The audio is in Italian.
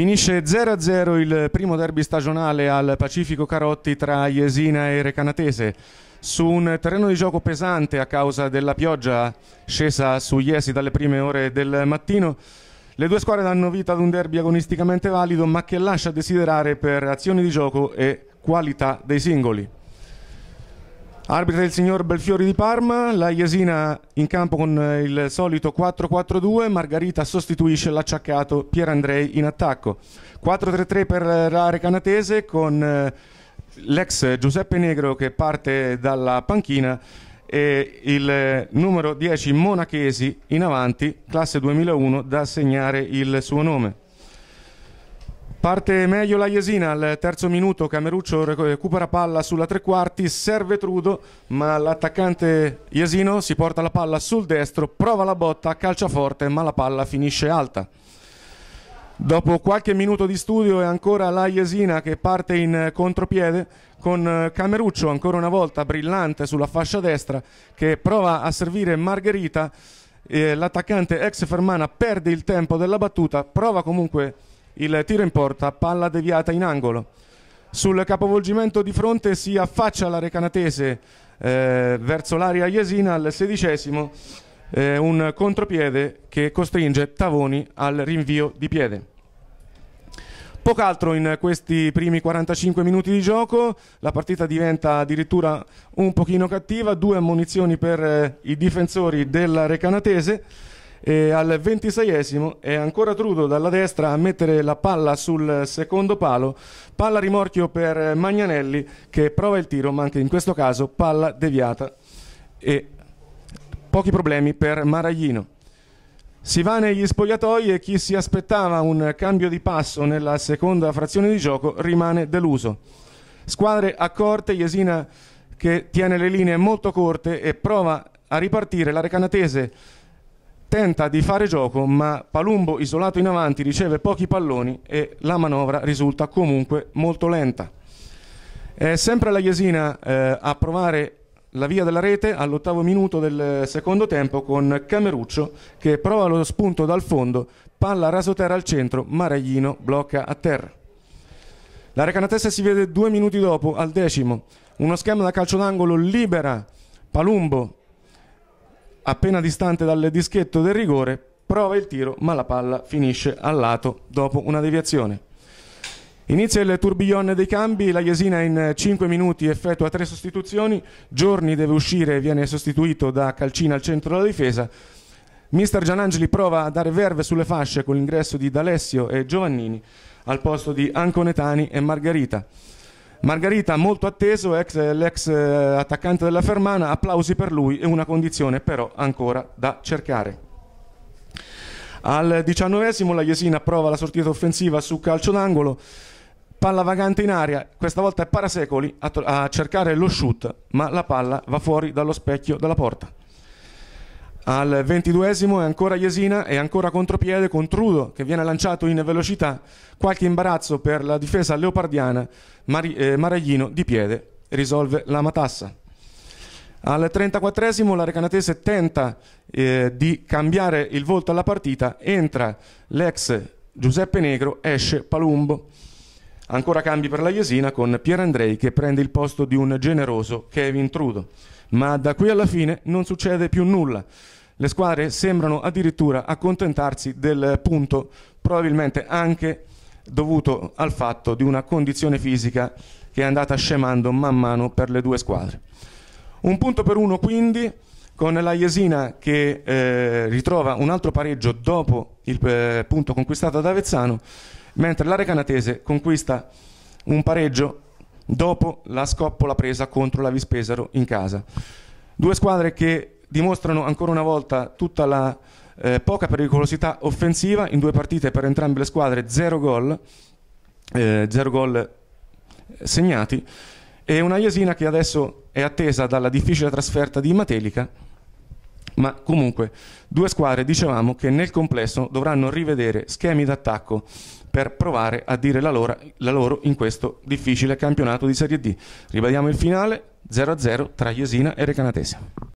Finisce 0-0 il primo derby stagionale al Pacifico Carotti tra Iesina e Recanatese. Su un terreno di gioco pesante a causa della pioggia scesa su Iesi dalle prime ore del mattino, le due squadre danno vita ad un derby agonisticamente valido ma che lascia desiderare per azioni di gioco e qualità dei singoli. Arbitra il signor Belfiori di Parma, la Iesina in campo con eh, il solito 4-4-2, Margarita sostituisce l'acciaccato Pierandrei in attacco. 4-3-3 per l'area canatese con eh, l'ex Giuseppe Negro che parte dalla panchina e il eh, numero 10 Monachesi in avanti, classe 2001, da segnare il suo nome. Parte meglio la Jesina al terzo minuto, Cameruccio eh, recupera palla sulla tre quarti, serve Trudo, ma l'attaccante Jesino si porta la palla sul destro, prova la botta, calcia forte, ma la palla finisce alta. Dopo qualche minuto di studio è ancora la Jesina che parte in contropiede con eh, Cameruccio ancora una volta brillante sulla fascia destra che prova a servire Margherita, eh, l'attaccante ex Fermana perde il tempo della battuta, prova comunque il tiro in porta, palla deviata in angolo. Sul capovolgimento di fronte si affaccia la Recanatese eh, verso l'area Iesina al sedicesimo, eh, un contropiede che costringe Tavoni al rinvio di piede. Poc'altro in questi primi 45 minuti di gioco, la partita diventa addirittura un pochino cattiva, due ammunizioni per eh, i difensori della Recanatese e al 26esimo è ancora Trudo dalla destra a mettere la palla sul secondo palo, palla rimorchio per Magnanelli che prova il tiro ma anche in questo caso palla deviata e pochi problemi per Maraglino. Si va negli spogliatoi e chi si aspettava un cambio di passo nella seconda frazione di gioco rimane deluso. Squadre accorte, Iesina che tiene le linee molto corte e prova a ripartire la Recanatese tenta di fare gioco, ma Palumbo isolato in avanti riceve pochi palloni e la manovra risulta comunque molto lenta. È sempre la Jesina eh, a provare la via della rete all'ottavo minuto del secondo tempo con Cameruccio che prova lo spunto dal fondo, palla rasoterra al centro, Maraglino blocca a terra. La Recanatessa si vede due minuti dopo, al decimo, uno schema da calcio d'angolo libera Palumbo appena distante dal dischetto del rigore, prova il tiro ma la palla finisce al lato dopo una deviazione. Inizia il tourbillon dei cambi, la Jesina in 5 minuti effettua tre sostituzioni, Giorni deve uscire e viene sostituito da Calcina al centro della difesa, Mister Gianangeli prova a dare verve sulle fasce con l'ingresso di D'Alessio e Giovannini al posto di Anconetani e Margherita. Margarita, molto atteso, ex, l'ex eh, attaccante della Fermana, applausi per lui e una condizione però ancora da cercare. Al diciannovesimo la Jesina prova la sortita offensiva su calcio d'angolo, palla vagante in aria, questa volta è Parasecoli a, a cercare lo shoot, ma la palla va fuori dallo specchio della porta. Al ventiduesimo è ancora Jesina e ancora contropiede con Trudo che viene lanciato in velocità, qualche imbarazzo per la difesa leopardiana, Mari- eh, Maraglino di piede risolve la matassa. Al 34esimo la Recanatese tenta eh, di cambiare il volto alla partita, entra l'ex Giuseppe Negro, esce Palumbo. Ancora cambi per la Jesina con Pier Andrei che prende il posto di un generoso Kevin Trudo. Ma da qui alla fine non succede più nulla. Le squadre sembrano addirittura accontentarsi del punto, probabilmente anche dovuto al fatto di una condizione fisica che è andata scemando man mano per le due squadre. Un punto per uno quindi con la Jesina che eh, ritrova un altro pareggio dopo il eh, punto conquistato da Avezzano, mentre la Recanatese conquista un pareggio dopo la scoppola presa contro la Vispesaro in casa. Due squadre che dimostrano ancora una volta tutta la eh, poca pericolosità offensiva, in due partite per entrambe le squadre 0 gol, eh, gol, eh, segnati, e una Iesina che adesso è attesa dalla difficile trasferta di Matelica, ma comunque due squadre, dicevamo, che nel complesso dovranno rivedere schemi d'attacco per provare a dire la loro, la loro, in questo difficile campionato di Serie D. Ribadiamo il finale 0-0 tra Iesina e Recanatese.